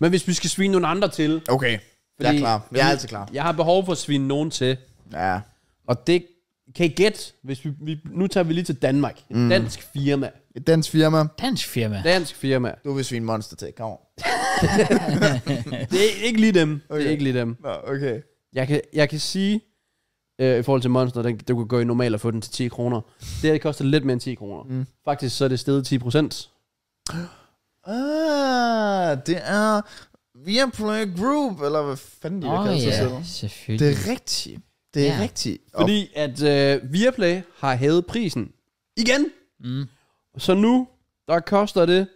Men hvis vi skal svine nogle andre til. Okay, fordi, jeg er klar. Jeg er altid klar. Jeg har behov for at svine nogen til. Ja. Og det kan I gætte, hvis vi, vi, nu tager vi lige til Danmark. Et mm. dansk firma. Et dansk firma. Dansk firma. Dansk firma. Du vil svine monster til, kom Det er ikke lige dem. Okay. Det er ikke lige dem. Nå, okay. Jeg kan, jeg kan sige, øh, i forhold til Monster, den, du kan gå i normal og få den til 10 kroner. Det her det koster lidt mere end 10 kroner. Mm. Faktisk så er det stedet 10 procent. Uh, er, det er Viaplay Group, eller hvad fanden de oh, kalder yeah, sig selv. Det er rigtigt. Det er yeah. rigtigt. Fordi at øh, Viaplay har hævet prisen. Igen! Mm. Så nu, der koster det...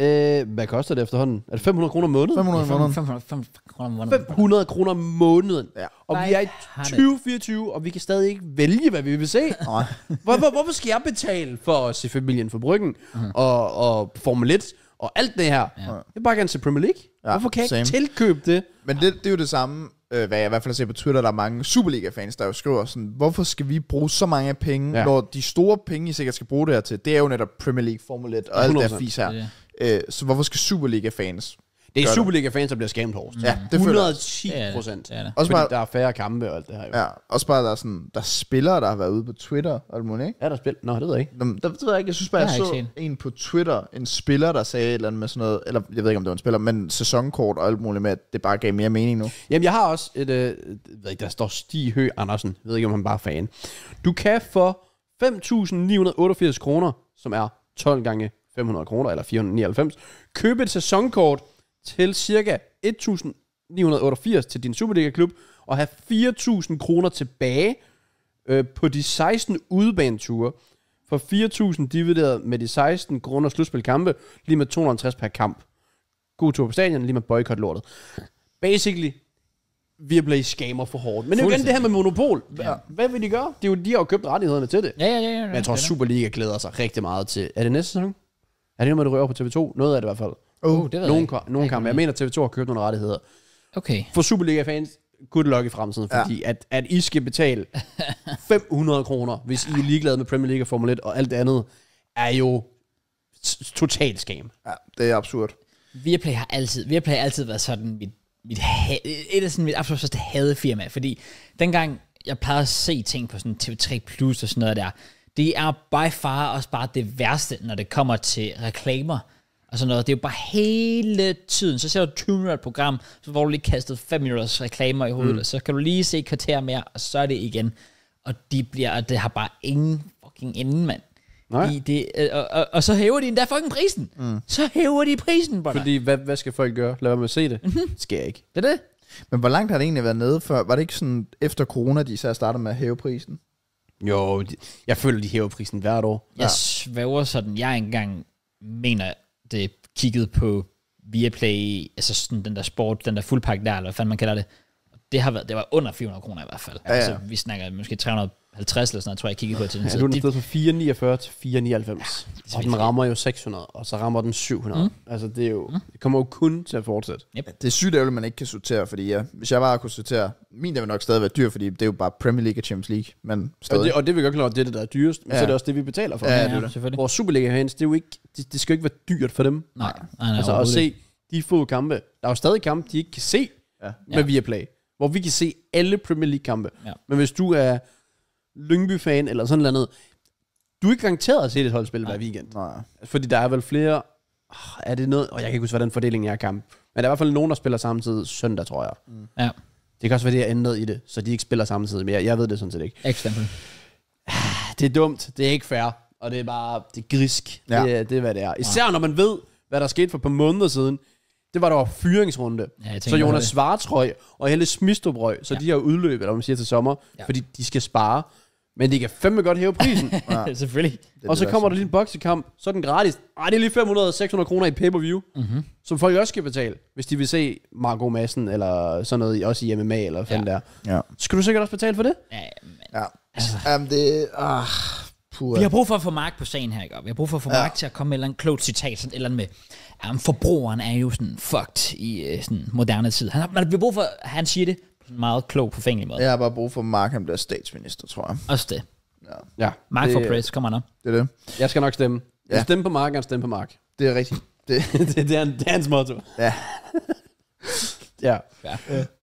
Øh, hvad koster det efterhånden? Er det 500 kroner om måneden? 500 kroner om måneden. 500 kroner om måneden. Ja. Og vi er i 2024, og vi kan stadig ikke vælge, hvad vi vil se. hvor, hvor, hvorfor skal jeg betale for at se familien for bryggen mm. og, og Formel 1? og alt det her. Ja. Jeg vil bare gerne se Premier League. Ja, Hvorfor kan jeg same. ikke tilkøbe det? Men det, det er jo det samme, øh, hvad jeg i hvert fald ser på Twitter, der er mange Superliga-fans, der jo skriver sådan, hvorfor skal vi bruge så mange penge, ja. når de store penge, I sikkert skal bruge det her til, det er jo netop Premier League, Formel 1 og 100%. alt det her fis her. Ja. Øh, så hvorfor skal Superliga-fans det er Superliga-fans, der bliver skamt hårdest. Ja, det 110 procent. Ja, ja, Også bare, der er færre kampe og alt det her. Jo. Ja, også bare, der er, sådan, der er spillere, der har været ude på Twitter og det ikke? Ja, der spillet. Nå, det ved jeg ikke. Jamen, der, det ved jeg ikke. Jeg synes bare, jeg, jeg så en på Twitter, en spiller, der sagde et eller andet med sådan noget, eller jeg ved ikke, om det var en spiller, men sæsonkort og alt muligt med, at det bare gav mere mening nu. Jamen, jeg har også et, øh, ved ikke, der står Stig Hø Andersen. Jeg ved ikke, om han bare er fan. Du kan for 5.988 kroner, som er 12 gange 500 kroner, eller 499, købe et sæsonkort til cirka 1988 til din Superliga-klub, og have 4.000 kroner tilbage øh, på de 16 udebaneture, for 4.000 divideret med de 16 kroner slutspilkampe, lige med 250 per kamp. God tur på stadion, lige med boykot lortet. Basically, vi er blevet scammer for hårdt. Men det er jo igen det her med monopol. Hvad, ja. hvad vil de gøre? Det er jo, de har jo købt rettighederne til det. Ja, ja, ja. ja Men jeg tror, Superliga glæder sig rigtig meget til... Er det næste sæson? Er det noget, du rører på TV2? Noget af det i hvert fald. Oh, uh, det ved jeg ikke. kampe. Jeg mener, TV2 har købt nogle rettigheder. Okay. For Superliga-fans, good luck i fremtiden, Ja. fordi at, at I skal betale 500 kroner, hvis I er ligeglade med Premier League og Formel 1 og alt det andet, er jo totalt skam. Ja, det er absurd. Viaplay har altid, Viaplay har altid været sådan mit, mit et af sådan mit absolut største hadefirma, fordi dengang jeg plejede at se ting på sådan TV3 Plus og sådan noget der, det er by far også bare det værste, når det kommer til reklamer og sådan noget. Det er jo bare hele tiden. Så ser du 20 minutter program, så får du lige kastet 5 minutters reklamer i hovedet, mm. og så kan du lige se kvarter mere, og så er det igen. Og de bliver, det har bare ingen fucking ende, mand. Nej. I det, øh, og, og, og, så hæver de endda fucking prisen. Mm. Så hæver de prisen på dig. Fordi hvad, hvad skal folk gøre? Lad være med at se det. Mm-hmm. Det jeg ikke. Det er det. Men hvor langt har det egentlig været nede før? Var det ikke sådan, efter corona, de så startede med at hæve prisen? Jo, de, jeg føler, de hæver prisen hvert år. Jeg ja. svæver sådan, jeg engang mener, det kiggede på Viaplay, altså sådan den der sport, den der fuldpakke der, eller hvad fanden man kalder det, det, har været, det var under 400 kroner i hvert fald. Ja, ja. Altså, vi snakker måske 350 eller sådan noget, tror jeg, jeg kiggede på til den tid. Ja, nu er den fra 449 til 499. Ja, og den rammer jo 600, og så rammer den 700. Mm. Altså, det, er jo, mm. det kommer jo kun til at fortsætte. Yep. Det er sygt ærgerligt, man ikke kan sortere, fordi ja, hvis jeg bare kunne sortere, min der vil nok stadig være dyr, fordi det er jo bare Premier League og Champions League, men stadig. Og det, og det vil godt klare, det er det, der er dyrest, men ja. så er det også det, vi betaler for. Ja, ja, det, det. selvfølgelig. Vores Superliga herinde, det, er jo ikke, det, det skal jo ikke være dyrt for dem. Nej, nej, nej Altså at se de få kampe, der er jo stadig kampe, de ikke kan se ja. med Viaplay hvor vi kan se alle Premier League-kampe. Ja. Men hvis du er Lyngby-fan eller sådan noget, du er ikke garanteret at se det holdspil spille hver weekend. Nej. Fordi der er vel flere... Oh, er det noget... Og oh, jeg kan ikke huske, hvordan fordelingen er af kamp. Men der er i hvert fald nogen, der spiller samtidig søndag, tror jeg. Mm. Ja. Det kan også være, det er ændret i det, så de ikke spiller samtidig mere. Jeg ved det sådan set ikke. Eksempel. Ah, det er dumt. Det er ikke fair. Og det er bare... Det er grisk. Ja. Det, det er, hvad det er. Især når man ved, hvad der skete for et par måneder siden det var der var fyringsrunde. Ja, så Jonas Svartrøg og Helle Smistobrøg, så ja. de har udløbet, eller man siger til sommer, ja. fordi de skal spare. Men de kan fandme godt hæve prisen. ja. Selvfølgelig. Det, og så kommer der lige en boksekamp, så er den gratis. Ej, det er lige 500-600 kroner i pay-per-view, mm-hmm. som folk også skal betale, hvis de vil se Marco Madsen, eller sådan noget, også i MMA, eller sådan ja. der. Ja. Skal du sikkert også betale for det? Ja, men... Ja. Altså. Jamen, det... Ah. Vi har brug for at få Mark på sagen her, ikke? Vi har brug for at få ja. Mark til at komme med et eller andet klogt citat, sådan et eller andet med, um, forbrugeren er jo sådan fucked i øh, sådan moderne tid. Han, man har brug for, han siger det på en meget klog, forfængelig måde. Jeg har bare brug for, at Mark han bliver statsminister, tror jeg. Også det. Ja. ja. Mark det, for press, kommer han Det er det. Jeg skal nok stemme. Ja. Stemme på Mark, han stemme på Mark. Det er rigtigt. Det, det, det, er, det er hans motto. Ja. ja. ja.